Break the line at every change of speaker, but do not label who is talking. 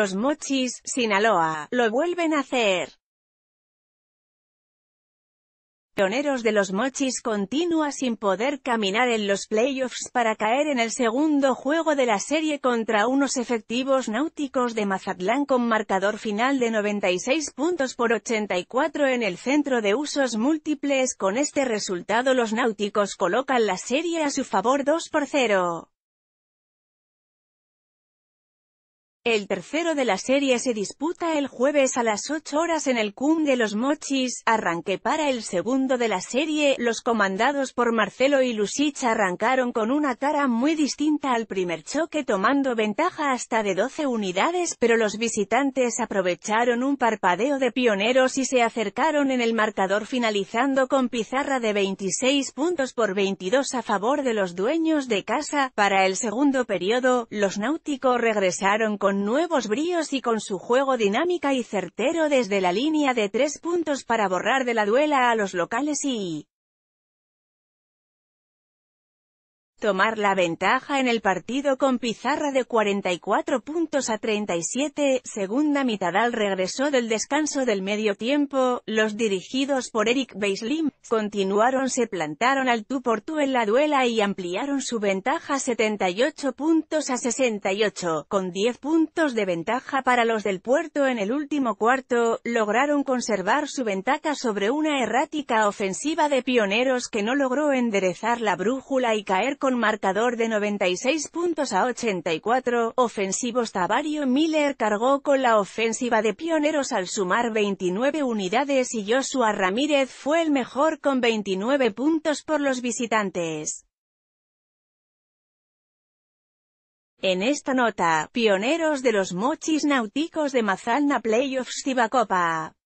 Los Mochis, Sinaloa, lo vuelven a hacer. Pioneros de los Mochis continúa sin poder caminar en los playoffs para caer en el segundo juego de la serie contra unos efectivos náuticos de Mazatlán con marcador final de 96 puntos por 84 en el centro de usos múltiples. Con este resultado los náuticos colocan la serie a su favor 2 por 0. El tercero de la serie se disputa el jueves a las 8 horas en el CUM de los Mochis, arranque para el segundo de la serie, los comandados por Marcelo y Lusich arrancaron con una cara muy distinta al primer choque tomando ventaja hasta de 12 unidades pero los visitantes aprovecharon un parpadeo de pioneros y se acercaron en el marcador finalizando con pizarra de 26 puntos por 22 a favor de los dueños de casa, para el segundo periodo, los náuticos regresaron con nuevos bríos y con su juego dinámica y certero desde la línea de tres puntos para borrar de la duela a los locales y tomar la ventaja en el partido con pizarra de 44 puntos a 37, segunda mitad al regreso del descanso del medio tiempo, los dirigidos por Eric Beislim, continuaron se plantaron al tú por tú en la duela y ampliaron su ventaja 78 puntos a 68, con 10 puntos de ventaja para los del puerto en el último cuarto, lograron conservar su ventaja sobre una errática ofensiva de pioneros que no logró enderezar la brújula y caer con con marcador de 96 puntos a 84, ofensivos Tavario Miller cargó con la ofensiva de Pioneros al sumar 29 unidades y Joshua Ramírez fue el mejor con 29 puntos por los visitantes. En esta nota, pioneros de los mochis náuticos de Mazalna Playoffs Copa.